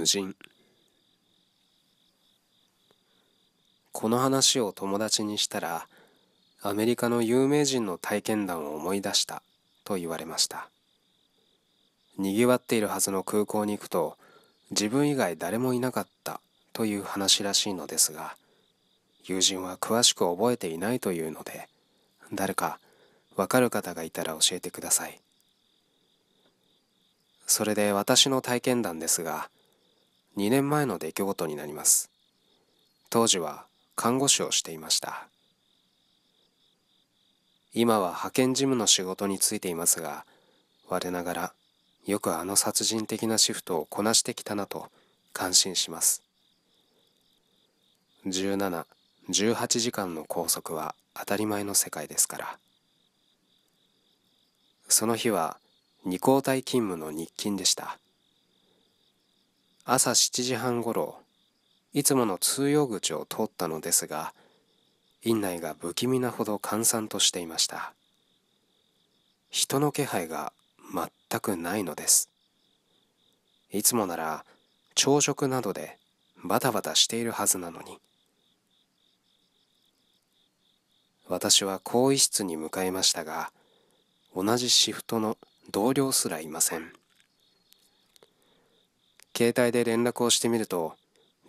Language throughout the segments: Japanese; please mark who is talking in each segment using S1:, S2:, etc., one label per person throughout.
S1: 無人この話を友達にしたらアメリカの有名人の体験談を思い出したと言われましたにぎわっているはずの空港に行くと自分以外誰もいなかったという話らしいのですが友人は詳しく覚えていないというので誰かわかる方がいたら教えてくださいそれで私の体験談ですが2年前の出来事になります当時は看護師をしていました今は派遣事務の仕事に就いていますが我ながらよくあの殺人的なシフトをこなしてきたなと感心します1718時間の拘束は当たり前の世界ですからその日は二交代勤務の日勤でした朝7時半ごろいつもの通用口を通ったのですが院内が不気味なほど閑散としていました人の気配が全くないのですいつもなら朝食などでバタバタしているはずなのに私は更衣室に向かいましたが同じシフトの同僚すらいません携帯で連絡をしてみると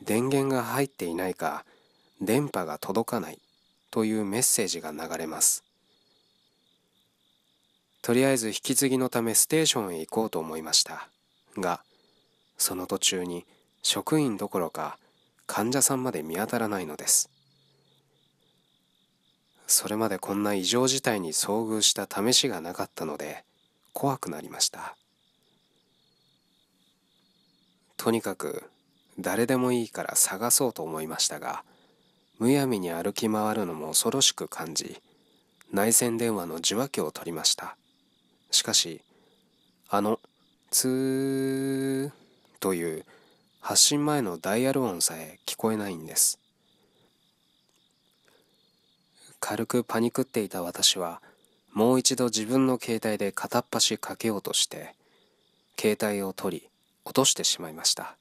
S1: 電源が入っていないか電波が届かないというメッセージが流れますとりあえず引き継ぎのためステーションへ行こうと思いましたがその途中に職員どころか患者さんまで見当たらないのですそれまでこんな異常事態に遭遇した試しがなかったので怖くなりましたとにかく誰でもいいから探そうと思いましたがむやみに歩き回るのも恐ろしく感じ内線電話の受話器を取りましたしかしあの「ツー」という発信前のダイヤル音さえ聞こえないんです軽くパニクっていた私はもう一度自分の携帯で片っ端かけようとして携帯を取り落としてしまいました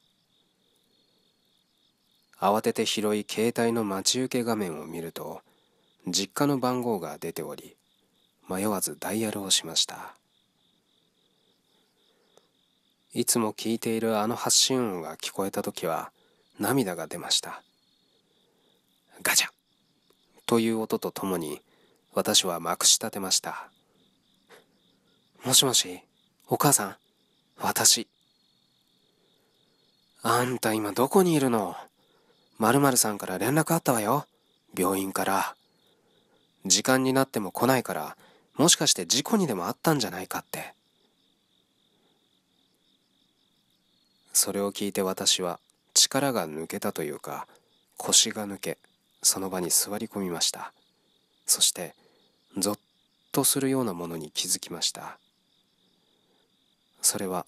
S1: 慌てて拾い携帯の待ち受け画面を見ると実家の番号が出ており迷わずダイヤルをしましたいつも聞いているあの発信音が聞こえた時は涙が出ましたガチャという音とともに私はまくし立てましたもしもしお母さん私あんた今どこにいるのま○さんから連絡あったわよ。病院から。時間になっても来ないから、もしかして事故にでもあったんじゃないかって。それを聞いて私は力が抜けたというか、腰が抜け、その場に座り込みました。そして、ぞっとするようなものに気づきました。それは、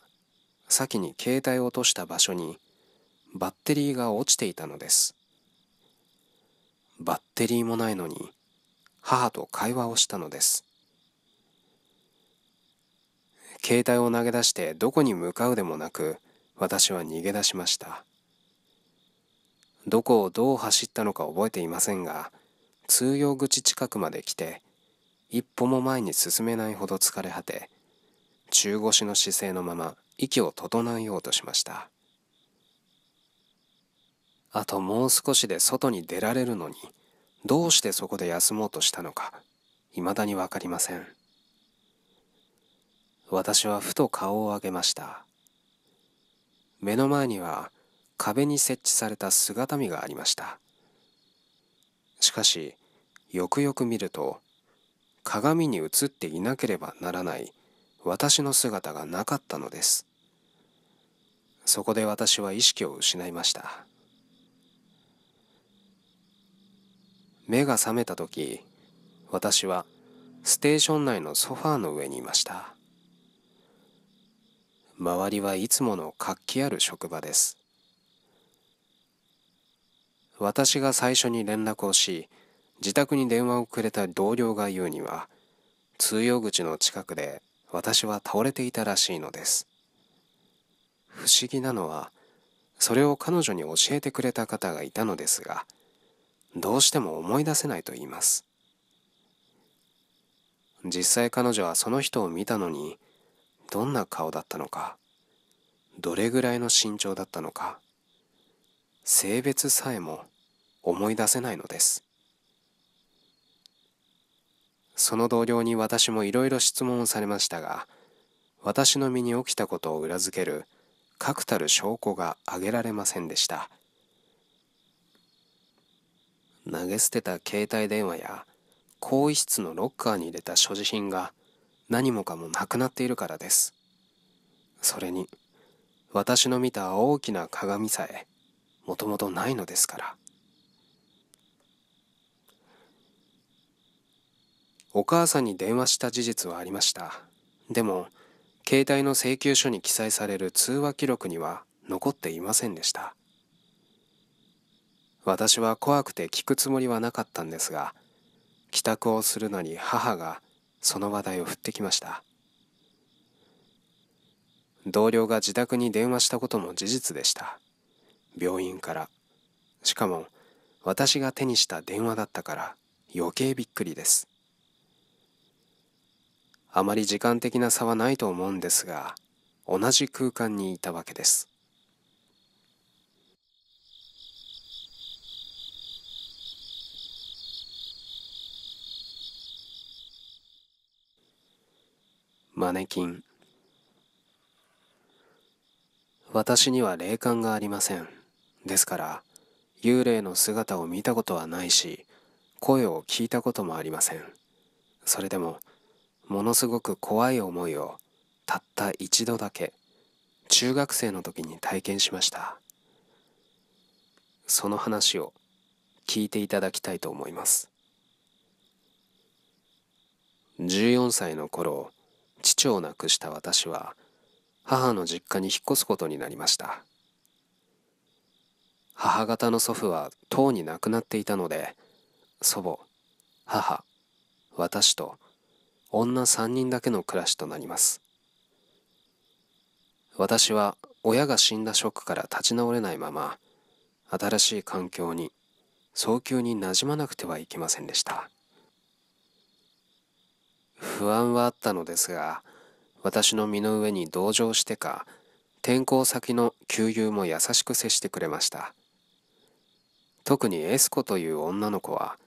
S1: 先に携帯を落とした場所にバッテリーが落ちていたのですバッテリーもないのに母と会話をしたのです携帯を投げ出してどこに向かうでもなく私は逃げ出しましたどこをどう走ったのか覚えていませんが通用口近くまで来て一歩も前に進めないほど疲れ果て中腰の姿勢のまま息を整えようとしましたあともう少しで外に出られるのにどうしてそこで休もうとしたのか未だに分かりません私はふと顔を上げました目の前には壁に設置された姿見がありましたしかしよくよく見ると鏡に映っていなければならない私の姿がなかったのですそこで私は意識を失いました目が覚めた時私はステーション内のソファーの上にいました周りはいつもの活気ある職場です私が最初に連絡をし自宅に電話をくれた同僚が言うには通用口の近くで私は倒れていたらしいのです不思議なのはそれを彼女に教えてくれた方がいたのですがどうしても思い出せないと言います実際彼女はその人を見たのにどんな顔だったのかどれぐらいの身長だったのか性別さえも思い出せないのですその同僚に私もいろいろ質問をされましたが私の身に起きたことを裏付ける確たる証拠が挙げられませんでした。投げ捨てた携帯電話や更衣室のロッカーに入れた所持品が何もかもなくなっているからですそれに私の見た大きな鏡さえもともとないのですからお母さんに電話した事実はありましたでも携帯の請求書に記載される通話記録には残っていませんでした私は怖くて聞くつもりはなかったんですが帰宅をするのに母がその話題を振ってきました同僚が自宅に電話したことも事実でした病院からしかも私が手にした電話だったから余計びっくりですあまり時間的な差はないと思うんですが同じ空間にいたわけですマネキン私には霊感がありませんですから幽霊の姿を見たことはないし声を聞いたこともありませんそれでもものすごく怖い思いをたった一度だけ中学生の時に体験しましたその話を聞いていただきたいと思います14歳の頃父を亡くした私は母の実家に引っ越すことになりました母方の祖父はとうに亡くなっていたので祖母母私と女3人だけの暮らしとなります私は親が死んだショックから立ち直れないまま新しい環境に早急に馴染まなくてはいけませんでした不安はあったのですが私の身の上に同情してか転校先の旧友も優しく接してくれました特にエスコという女の子は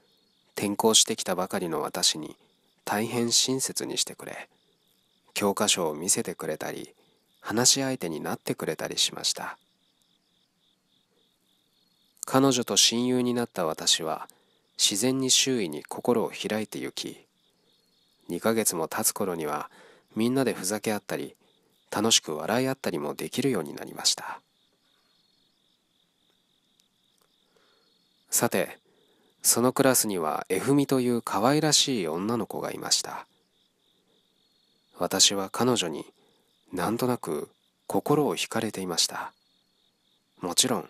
S1: 転校してきたばかりの私に大変親切にしてくれ教科書を見せてくれたり話し相手になってくれたりしました彼女と親友になった私は自然に周囲に心を開いてゆき2ヶ月も経つ頃にはみんなでふざけ合ったり楽しく笑い合ったりもできるようになりましたさてそのクラスにはえふみという可愛らしい女の子がいました私は彼女になんとなく心を惹かれていましたもちろん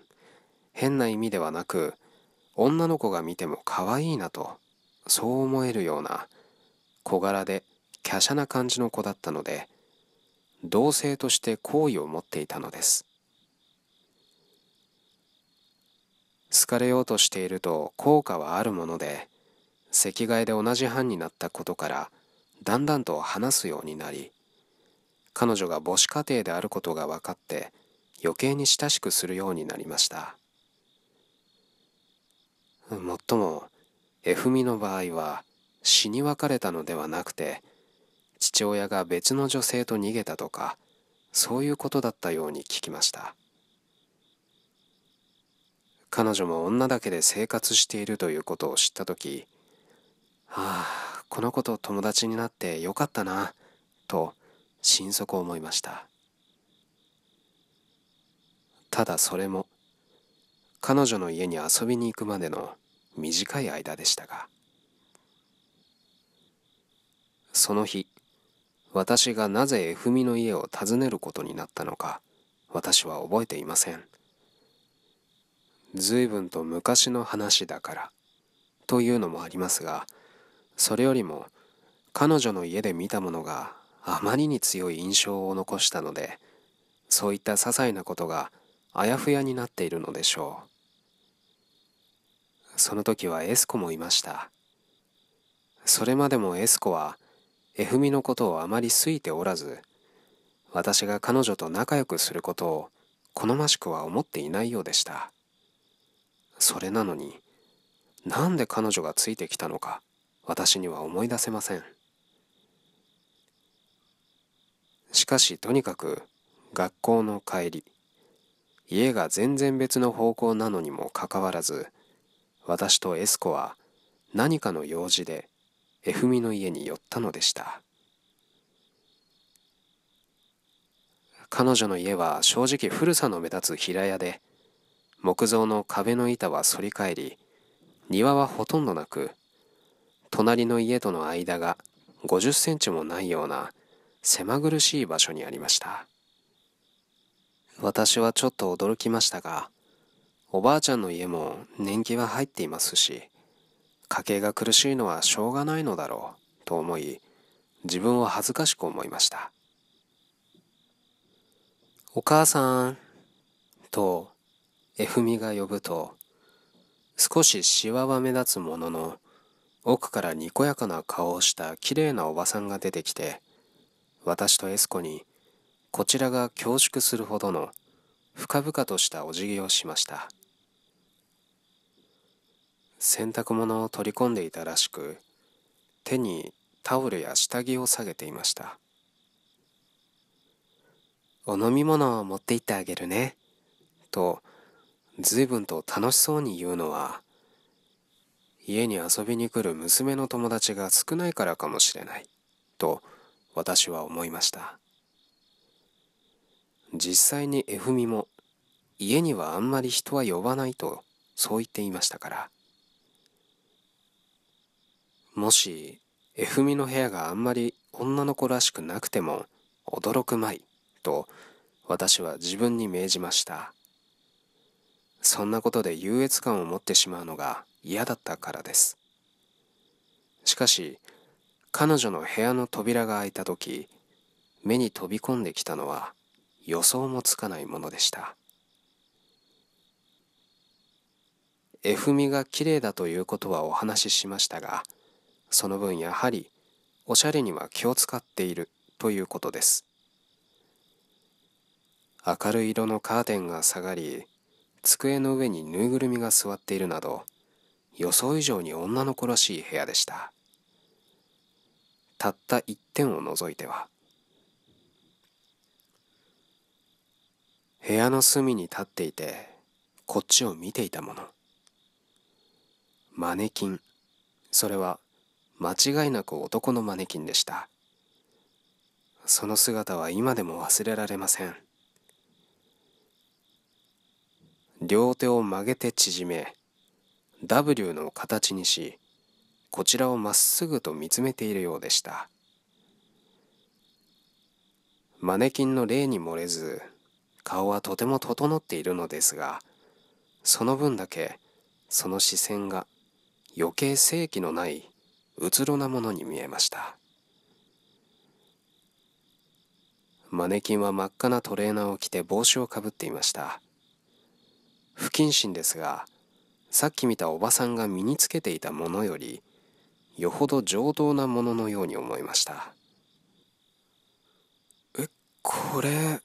S1: 変な意味ではなく女の子が見ても可愛いなとそう思えるような小柄で華奢な感じの子だったので同性として好意を持っていたのです好かれようとしていると効果はあるもので席替えで同じ班になったことからだんだんと話すようになり彼女が母子家庭であることが分かって余計に親しくするようになりましたもっとも F みの場合は死に別れたのではなくて父親が別の女性と逃げたとかそういうことだったように聞きました彼女も女だけで生活しているということを知った時ああこの子と友達になってよかったなと心底思いましたただそれも彼女の家に遊びに行くまでの短い間でしたが。その日私がなぜ恵美の家を訪ねることになったのか私は覚えていません随分と昔の話だからというのもありますがそれよりも彼女の家で見たものがあまりに強い印象を残したのでそういった些細なことがあやふやになっているのでしょうその時はエスコもいましたそれまでもエスコはえふみのことをあまり好いておらず私が彼女と仲良くすることを好ましくは思っていないようでしたそれなのになんで彼女がついてきたのか私には思い出せませんしかしとにかく学校の帰り家が全然別の方向なのにもかかわらず私とエスコは何かの用事で恵みの家に寄ったのでした彼女の家は正直古さの目立つ平屋で木造の壁の板は反り返り庭はほとんどなく隣の家との間が50センチもないような狭苦しい場所にありました私はちょっと驚きましたがおばあちゃんの家も年季は入っていますし家計が苦しいのはしょうがないのだろうと思い自分を恥ずかしく思いましたお母さんとえふみが呼ぶと少ししわは目立つものの奥からにこやかな顔をしたきれいなおばさんが出てきて私とエスコにこちらが恐縮するほどの深々としたお辞儀をしました洗濯物を取り込んでいたらしく手にタオルや下着を下げていましたお飲み物を持って行ってあげるねと随分と楽しそうに言うのは家に遊びに来る娘の友達が少ないからかもしれないと私は思いました実際に絵みも家にはあんまり人は呼ばないとそう言っていましたからもし、えふみの部屋があんまり女の子らしくなくても驚くまいと私は自分に命じましたそんなことで優越感を持ってしまうのが嫌だったからですしかし彼女の部屋の扉が開いた時目に飛び込んできたのは予想もつかないものでしたえふみが綺麗だということはお話ししましたが「その分やはりおしゃれには気を使っているということです明るい色のカーテンが下がり机の上にぬいぐるみが座っているなど予想以上に女の子らしい部屋でしたたった一点を除いては部屋の隅に立っていてこっちを見ていたものマネキンそれは間違いなく男のマネキンでしたその姿は今でも忘れられません両手を曲げて縮め W の形にしこちらをまっすぐと見つめているようでしたマネキンの例に漏れず顔はとても整っているのですがその分だけその視線が余計正気のないうつろなものに見えましたマネキンは真っ赤なトレーナーを着て帽子をかぶっていました不謹慎ですがさっき見たおばさんが身につけていたものよりよほど上等なもののように思いましたえこれ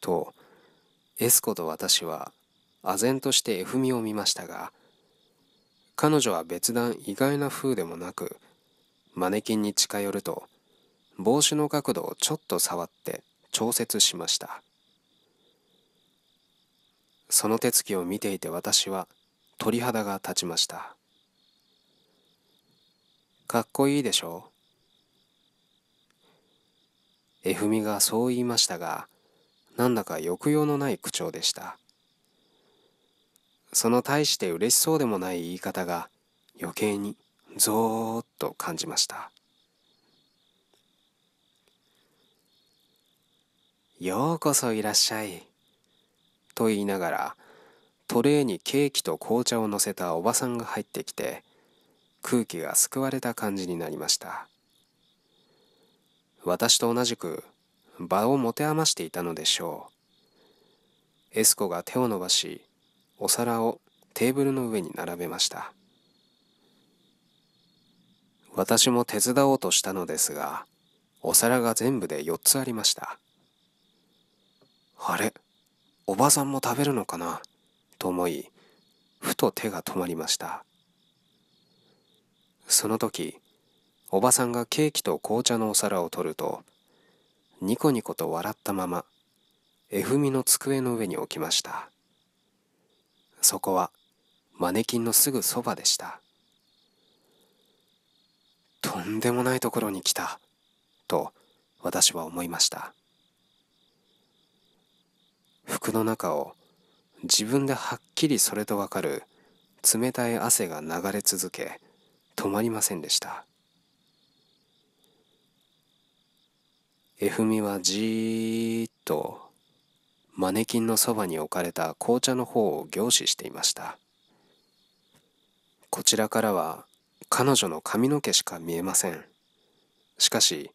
S1: とエスコと私は唖然として F みを見ましたが彼女は別段意外な風でもなくマネキンに近寄ると帽子の角度をちょっと触って調節しましたその手つきを見ていて私は鳥肌が立ちましたかっこいいでしょえふみがそう言いましたがなんだか抑揚のない口調でしたその大して嬉しそうでもない言い方が余計にゾーッと感じました「ようこそいらっしゃい」と言いながらトレーにケーキと紅茶を乗せたおばさんが入ってきて空気が救われた感じになりました私と同じく場を持て余していたのでしょうエスコが手を伸ばしお皿をテーブルの上に並べました私も手伝おうとしたのですがお皿が全部で4つありましたあれおばさんも食べるのかなと思いふと手が止まりましたその時おばさんがケーキと紅茶のお皿を取るとニコニコと笑ったまま絵踏みの机の上に置きましたそこはマネキンのすぐそばでしたとんでもないところに来たと私は思いました服の中を自分ではっきりそれとわかる冷たい汗が流れ続け止まりませんでしたえふみはじーっとマネキンのそばに置かれた紅茶の方を凝視していましたこちらからは彼女の髪の毛しか見えませんしかし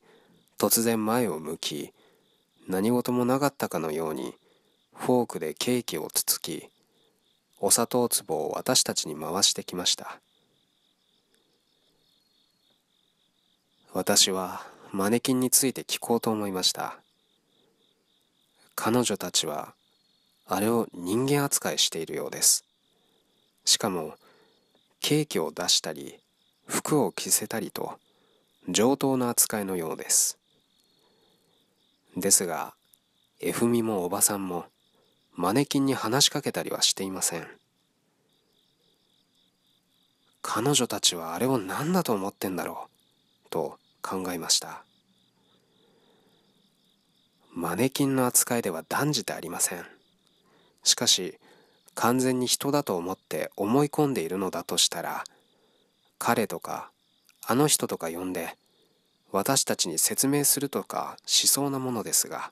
S1: 突然前を向き何事もなかったかのようにフォークでケーキをつつきお砂糖壺を私たちに回してきました私はマネキンについて聞こうと思いました彼女たちはあれを人間扱いしているようですしかもケーキを出したり服を着せたりと上等な扱いのようですですがえふみもおばさんもマネキンに話しかけたりはしていません彼女たちはあれを何だと思ってんだろうと考えましたマネキンの扱いでは断じてありませんしかし完全に人だと思って思い込んでいるのだとしたら彼とかあの人とか呼んで私たちに説明するとかしそうなものですが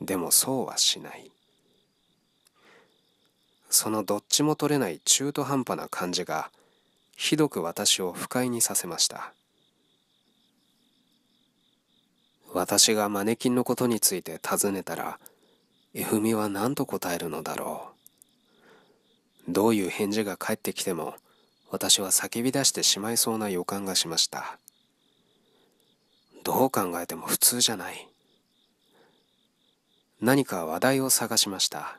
S1: でもそうはしないそのどっちも取れない中途半端な感じがひどく私を不快にさせました私がマネキンのことについて尋ねたら、えふみは何と答えるのだろう。どういう返事が返ってきても、私は叫び出してしまいそうな予感がしました。どう考えても普通じゃない。何か話題を探しました。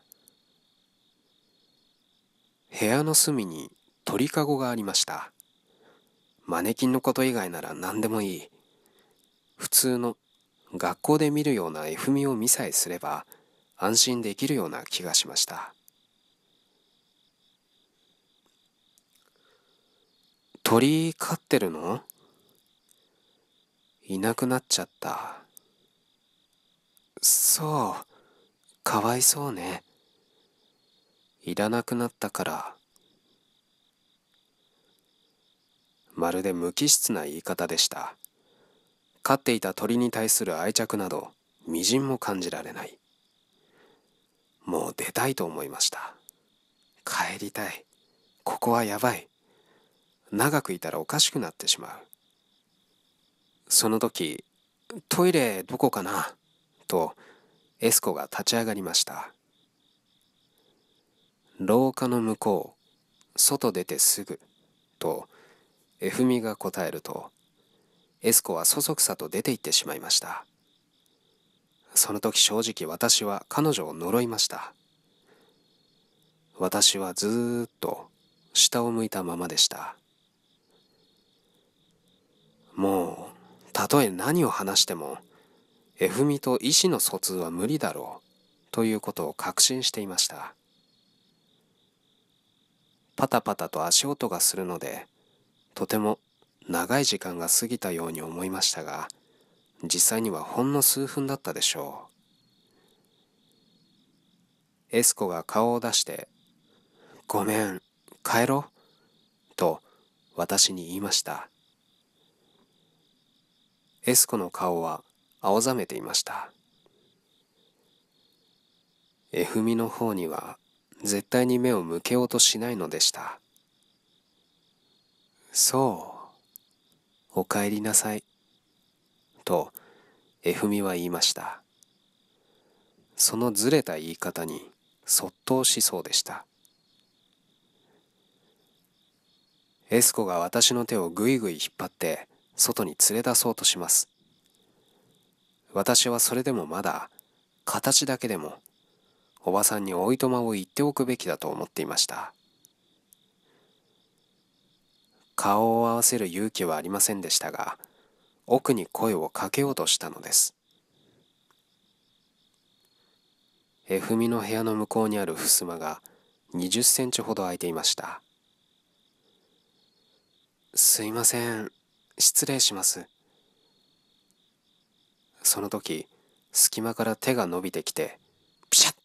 S1: 部屋の隅に鳥かごがありました。マネキンのこと以外なら何でもいい。普通の学校で見るような絵踏みを見さえすれば安心できるような気がしました鳥飼ってるのいなくなっちゃったそうかわいそうねいらなくなったからまるで無機質な言い方でした飼っていた鳥に対する愛着などみじんも感じられないもう出たいと思いました帰りたいここはやばい長くいたらおかしくなってしまうその時トイレどこかなとエスコが立ち上がりました廊下の向こう外出てすぐとエフミが答えるとエスコはそそくさと出て行ってしまいましたその時正直私は彼女を呪いました私はずっと下を向いたままでしたもうたとえ何を話しても絵文と意思の疎通は無理だろうということを確信していましたパタパタと足音がするのでとても長い時間が過ぎたように思いましたが実際にはほんの数分だったでしょうエスコが顔を出して「ごめん帰ろと私に言いましたエスコの顔は青ざめていましたエフミの方には絶対に目を向けようとしないのでしたそうお帰りなさい。と、えふみは言いました。そのずれた言い方に、そっとしそうでした。エスコが私の手をぐいぐい引っ張って外に連れ出そうとします私はそれでもまだ形だけでもおばさんにおいとまを言っておくべきだと思っていました顔を合わせる勇気はありませんでしたが奥に声をかけようとしたのですふみの部屋の向こうにある襖が20センチほど開いていましたすいません失礼しますその時隙間から手が伸びてきてピシャッ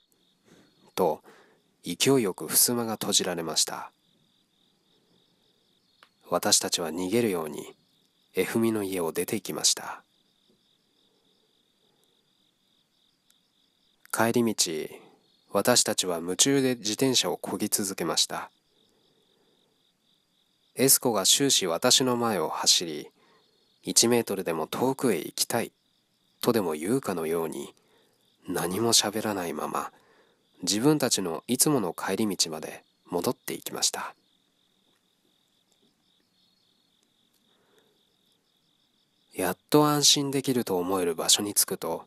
S1: と勢いよく襖が閉じられました私たちは逃げるように恵文の家を出て行きました帰り道私たちは夢中で自転車をこぎ続けましたエスコが終始私の前を走り1メートルでも遠くへ行きたいとでも言うかのように何も喋らないまま自分たちのいつもの帰り道まで戻っていきました。やっと安心できると思える場所に着くと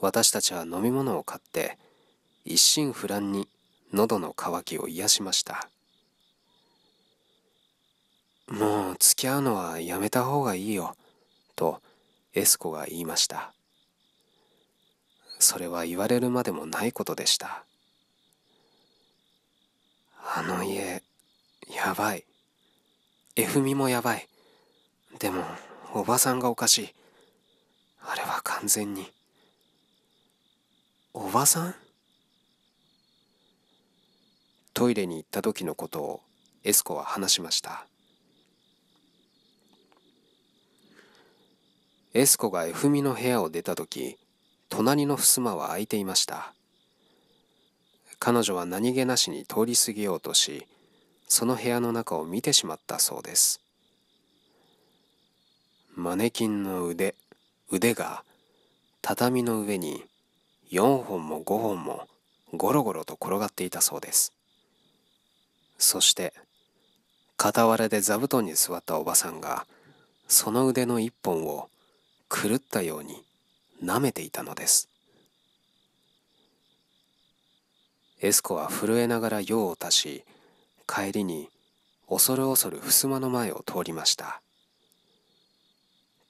S1: 私たちは飲み物を買って一心不乱に喉の渇きを癒しましたもう付き合うのはやめた方がいいよとエスコが言いましたそれは言われるまでもないことでしたあの家やばいえふみもやばいでもおばさんがおかしいあれは完全におばさんトイレに行った時のことをエスコは話しましたエスコがエフミの部屋を出た時隣の襖は開いていました彼女は何気なしに通り過ぎようとしその部屋の中を見てしまったそうですマネキンの腕腕が畳の上に4本も5本もゴロゴロと転がっていたそうですそして傍らで座布団に座ったおばさんがその腕の1本を狂ったように舐めていたのですエスコは震えながら用を足し帰りに恐る恐る襖の前を通りました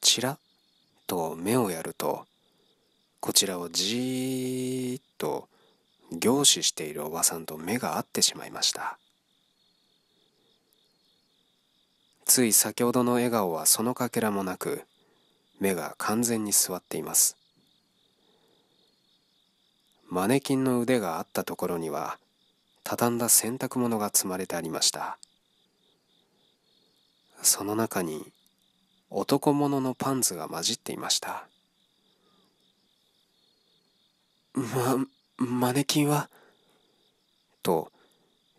S1: ちらっと目をやるとこちらをじーっと凝視しているおばさんと目が合ってしまいましたつい先ほどの笑顔はそのかけらもなく目が完全に座っていますマネキンの腕があったところには畳んだ洗濯物が積まれてありましたその中に男物のパンツが混じっていましたまマネキンはと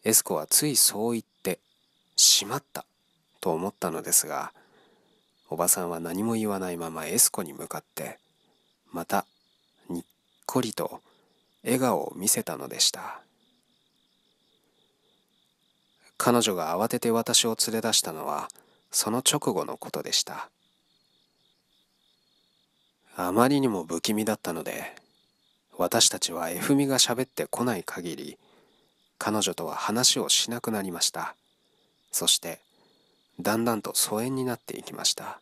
S1: エスコはついそう言って「しまった」と思ったのですがおばさんは何も言わないままエスコに向かってまたにっこりと笑顔を見せたのでした彼女が慌てて私を連れ出したのは「その直後のことでしたあまりにも不気味だったので私たちは F みが喋ってこない限り彼女とは話をしなくなりましたそしてだんだんと疎遠になっていきました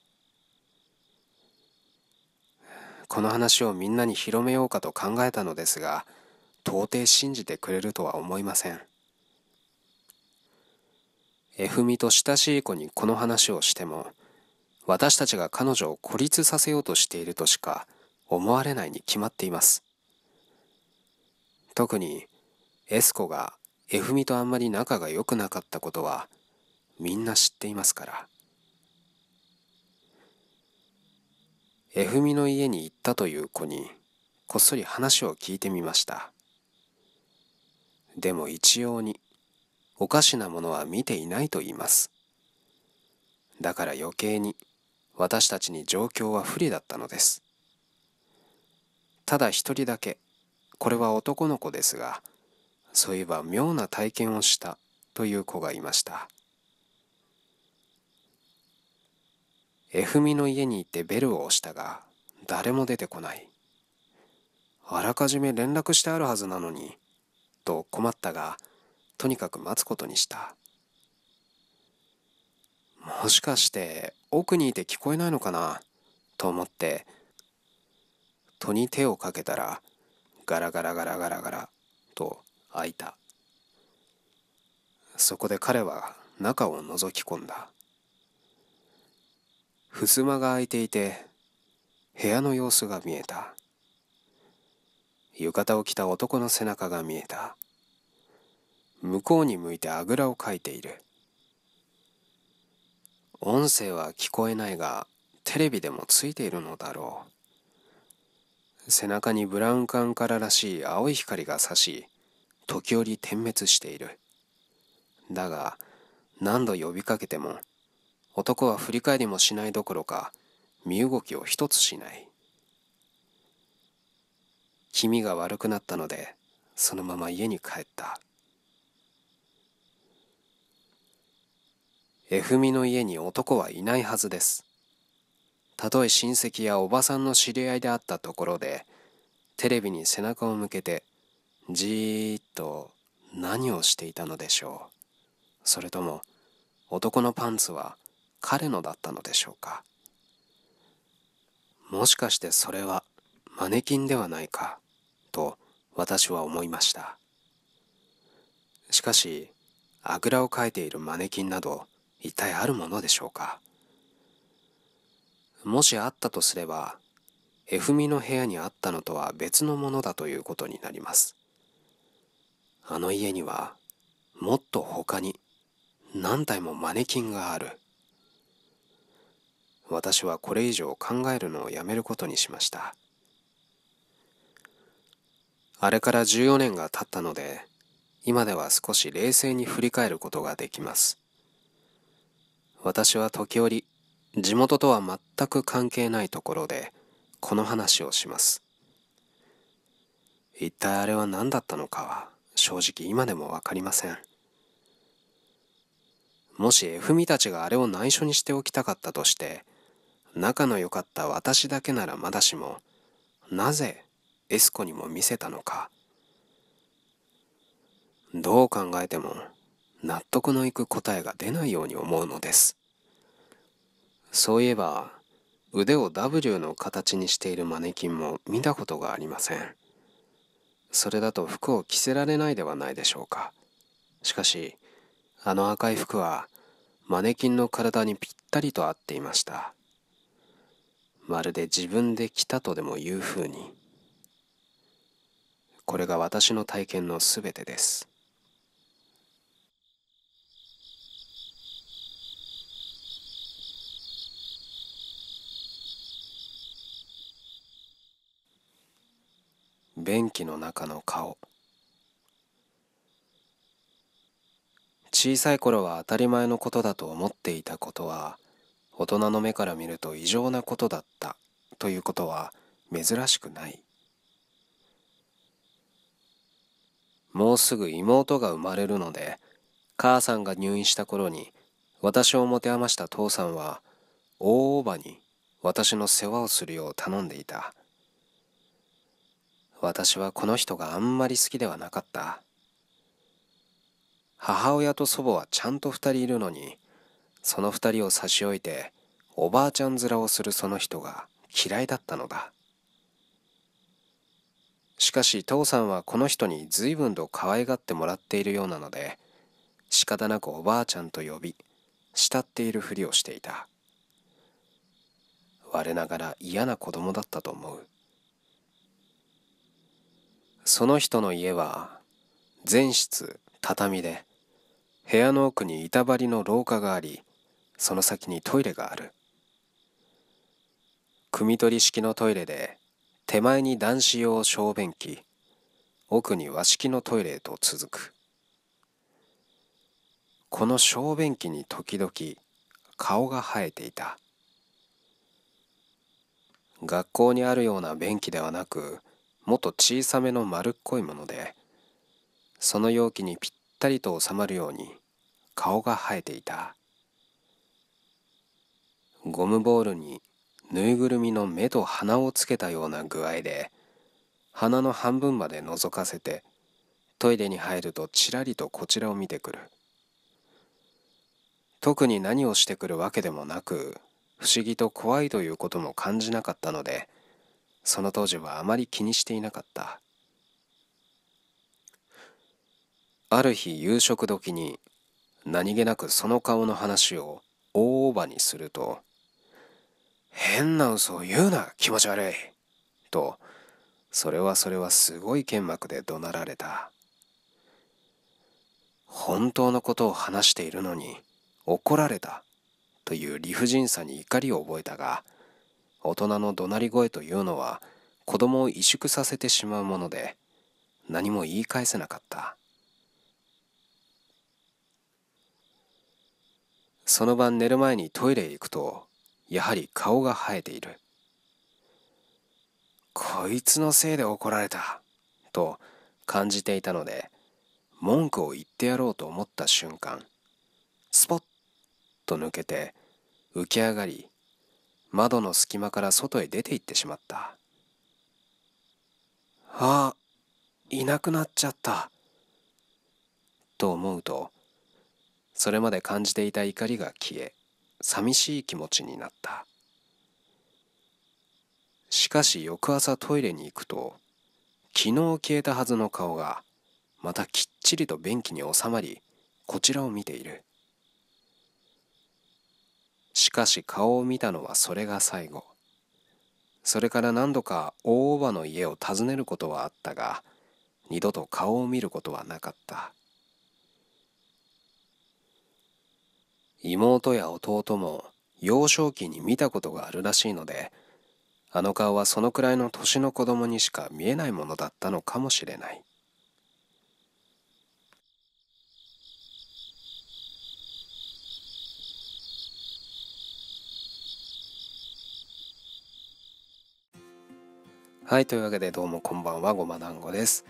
S1: この話をみんなに広めようかと考えたのですが到底信じてくれるとは思いませんえふみと親しい子にこの話をしても私たちが彼女を孤立させようとしているとしか思われないに決まっています特にエスコがえふみとあんまり仲が良くなかったことはみんな知っていますからえふみの家に行ったという子にこっそり話を聞いてみましたでも一様におかしなものは見ていないと言います。だから余計に私たちに状況は不利だったのです。ただ一人だけ、これは男の子ですが、そういえば妙な体験をしたという子がいました。えふみの家に行ってベルを押したが、誰も出てこない。あらかじめ連絡してあるはずなのに、と困ったが、とにかく待つことにしたもしかして奥にいて聞こえないのかなと思って戸に手をかけたらガラガラガラガラガラと開いたそこで彼は中を覗き込んだ襖が開いていて部屋の様子が見えた浴衣を着た男の背中が見えた向こうに向いてあぐらをかいている音声は聞こえないがテレビでもついているのだろう背中にブラウン管かららしい青い光が差し時折点滅しているだが何度呼びかけても男は振り返りもしないどころか身動きを一つしない気味が悪くなったのでそのまま家に帰った恵文の家に男はいないはずですたとえ親戚やおばさんの知り合いであったところでテレビに背中を向けてじーっと何をしていたのでしょうそれとも男のパンツは彼のだったのでしょうかもしかしてそれはマネキンではないかと私は思いましたしかしあぐらをかいているマネキンなど一体あるものでしょうかもしあったとすれば F みの部屋にあったのとは別のものだということになりますあの家にはもっと他に何体もマネキンがある私はこれ以上考えるのをやめることにしましたあれから14年が経ったので今では少し冷静に振り返ることができます私は時折地元とは全く関係ないところでこの話をします一体あれは何だったのかは正直今でも分かりませんもし F みたちがあれを内緒にしておきたかったとして仲の良かった私だけならまだしもなぜエスコにも見せたのかどう考えても納得のいく答えが出ないように思うのですそういえば腕を W の形にしているマネキンも見たことがありませんそれだと服を着せられないではないでしょうかしかしあの赤い服はマネキンの体にぴったりと合っていましたまるで自分で着たとでもいうふうにこれが私の体験のすべてです便器の中の顔小さい頃は当たり前のことだと思っていたことは大人の目から見ると異常なことだったということは珍しくないもうすぐ妹が生まれるので母さんが入院した頃に私を持て余した父さんは大叔母に私の世話をするよう頼んでいた私はこの人があんまり好きではなかった母親と祖母はちゃんと2人いるのにその2人を差し置いておばあちゃん面をするその人が嫌いだったのだしかし父さんはこの人に随分と可愛がってもらっているようなので仕方なくおばあちゃんと呼び慕っているふりをしていた我ながら嫌な子供だったと思うその人の家は全室畳で部屋の奥に板張りの廊下がありその先にトイレがある汲み取り式のトイレで手前に男子用小便器奥に和式のトイレへと続くこの小便器に時々顔が生えていた学校にあるような便器ではなくもっと小さめの丸っこいものでその容器にぴったりと収まるように顔が生えていたゴムボールにぬいぐるみの目と鼻をつけたような具合で鼻の半分まで覗かせてトイレに入るとちらりとこちらを見てくる特に何をしてくるわけでもなく不思議と怖いということも感じなかったのでその当時はあまり気にしていなかったある日夕食時に何気なくその顔の話を大叔母にすると「変な嘘を言うな気持ち悪い」とそれはそれはすごい剣幕で怒鳴られた本当のことを話しているのに怒られたという理不尽さに怒りを覚えたが「大人の怒鳴り声というのは子供を萎縮させてしまうもので何も言い返せなかったその晩寝る前にトイレへ行くとやはり顔が生えているこいつのせいで怒られたと感じていたので文句を言ってやろうと思った瞬間スポッと抜けて浮き上がり窓の隙間から外へ出て行ってしまったあいなくなっちゃったと思うとそれまで感じていた怒りが消え寂しい気持ちになったしかし翌朝トイレに行くと昨日消えたはずの顔がまたきっちりと便器に収まりこちらを見ているしかし顔を見たのはそれが最後それから何度か大叔母の家を訪ねることはあったが二度と顔を見ることはなかった妹や弟も幼少期に見たことがあるらしいのであの顔はそのくらいの年の子供にしか見えないものだったのかもしれないはい、というわけでどうもこんばんは、ごま団子です。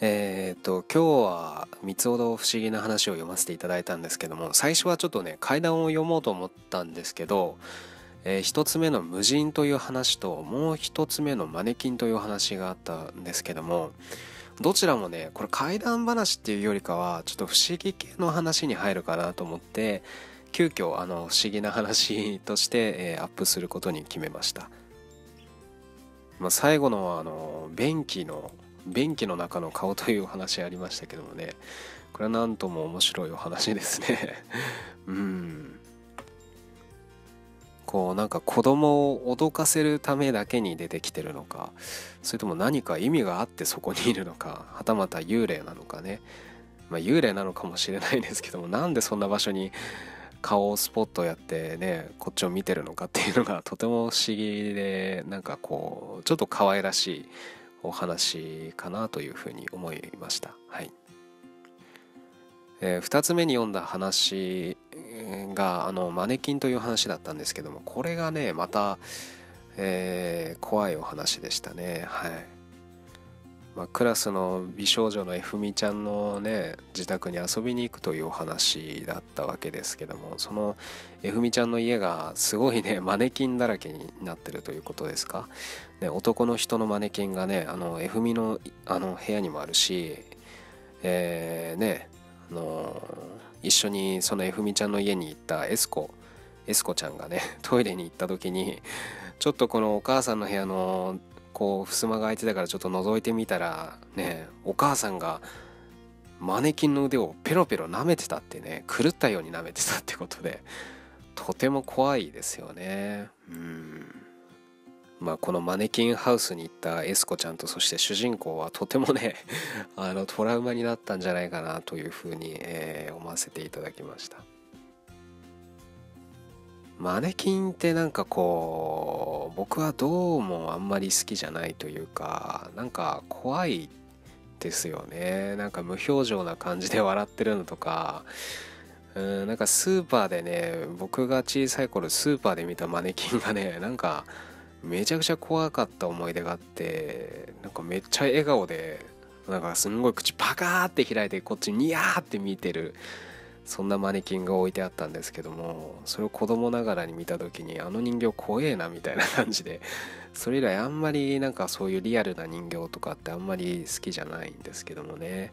S1: えー、っと、今日は三つほど不思議な話を読ませていただいたんですけども、最初はちょっとね、階段を読もうと思ったんですけど、えー、一つ目の無人という話と、もう一つ目のマネキンという話があったんですけども、どちらもね、これ階段話っていうよりかは、ちょっと不思議系の話に入るかなと思って、急遽あの不思議な話として、えー、アップすることに決めました。まあ、最後のはあの便器の便器の中の顔というお話ありましたけどもねこれは何とも面白いお話ですね うんこうなんか子供を脅かせるためだけに出てきてるのかそれとも何か意味があってそこにいるのかはたまた幽霊なのかねまあ幽霊なのかもしれないですけどもなんでそんな場所に顔をスポットやってねこっちを見てるのかっていうのが とても不思議でなんかこうちょっと可愛らしいお話かなというふうに思いました。はいえー、2つ目に読んだ話があのマネキンという話だったんですけどもこれがねまた、えー、怖いお話でしたね。はいまあ、クラスの美少女のえふみちゃんのね自宅に遊びに行くというお話だったわけですけどもそのえふみちゃんの家がすごいね マネキンだらけになってるということですか、ね、男の人のマネキンがねあのえふみのあの部屋にもあるしえー、ねあの一緒にそのえふみちゃんの家に行ったエスコエスコちゃんがねトイレに行った時にちょっとこのお母さんの部屋のこう襖が開いてたからちょっと覗いてみたらねお母さんがマネキンの腕をペロペロ舐めてたってね狂ったように舐めてたってことでとても怖いですよねうんまあこのマネキンハウスに行ったエスコちゃんとそして主人公はとてもね あのトラウマになったんじゃないかなというふうに、えー、思わせていただきました。マネキンってなんかこう僕はどうもあんまり好きじゃないというかなんか怖いですよねなんか無表情な感じで笑ってるのとかうんなんかスーパーでね僕が小さい頃スーパーで見たマネキンがねなんかめちゃくちゃ怖かった思い出があってなんかめっちゃ笑顔でなんかすんごい口パカーって開いてこっちニヤーって見てるそんなマネキンが置いてあったんですけどもそれを子供ながらに見た時にあの人形怖えなみたいな感じでそれ以来あんまりなんかそういうリアルな人形とかってあんまり好きじゃないんですけどもね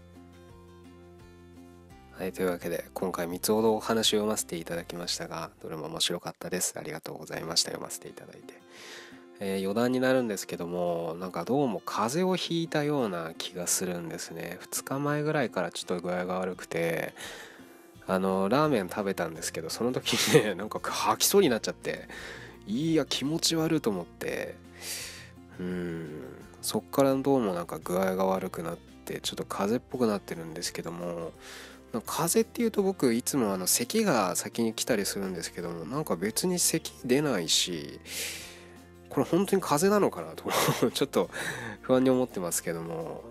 S1: はいというわけで今回3つほどお話を読ませていただきましたがどれも面白かったですありがとうございました読ませていただいて、えー、余談になるんですけどもなんかどうも風邪をひいたような気がするんですね2日前ぐらいからちょっと具合が悪くてあのラーメン食べたんですけどその時ね なんか吐きそうになっちゃっていや気持ち悪いと思ってうんそっからどうもなんか具合が悪くなってちょっと風邪っぽくなってるんですけども風邪っていうと僕いつもあの咳が先に来たりするんですけどもなんか別に咳出ないしこれ本当に風邪なのかなと ちょっと不安に思ってますけども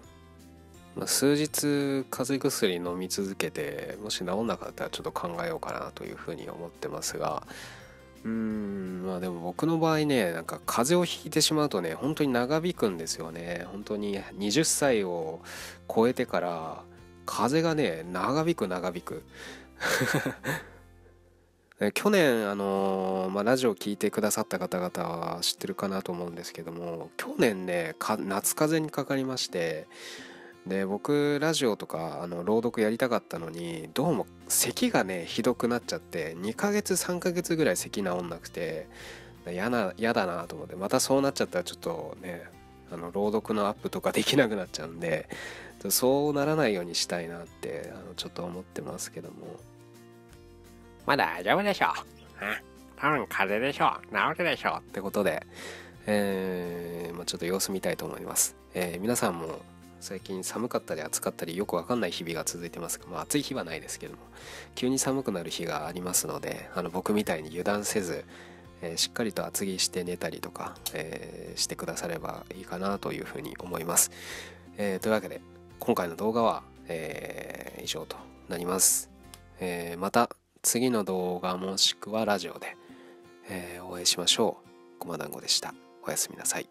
S1: まあ、数日風邪薬飲み続けてもし治んなかったらちょっと考えようかなというふうに思ってますがうーんまあでも僕の場合ねなんか風邪をひいてしまうとね本当に長引くんですよね本当に20歳を超えてから風がね長引く長引く 去年あのー、まあ、ラジオ聞いてくださった方々は知ってるかなと思うんですけども去年ね夏風邪にかかりましてで僕ラジオとかあの朗読やりたかったのにどうも咳がねひどくなっちゃって2ヶ月3ヶ月ぐらい咳治んなくて嫌な嫌だなと思ってまたそうなっちゃったらちょっとねあの朗読のアップとかできなくなっちゃうんでそうならないようにしたいなってあのちょっと思ってますけどもまだ大丈夫でしょう多分風邪でしょう治るでしょってことで、えーまあ、ちょっと様子見たいと思います、えー、皆さんも最近寒かったり暑かったりよくわかんない日々が続いてますが、まあ、暑い日はないですけども急に寒くなる日がありますのであの僕みたいに油断せず、えー、しっかりと厚着して寝たりとか、えー、してくださればいいかなというふうに思います、えー、というわけで今回の動画は、え以上となります、えまた次の動画もしくはラジオで、えお会いしましょう駒団子でしたおやすみなさい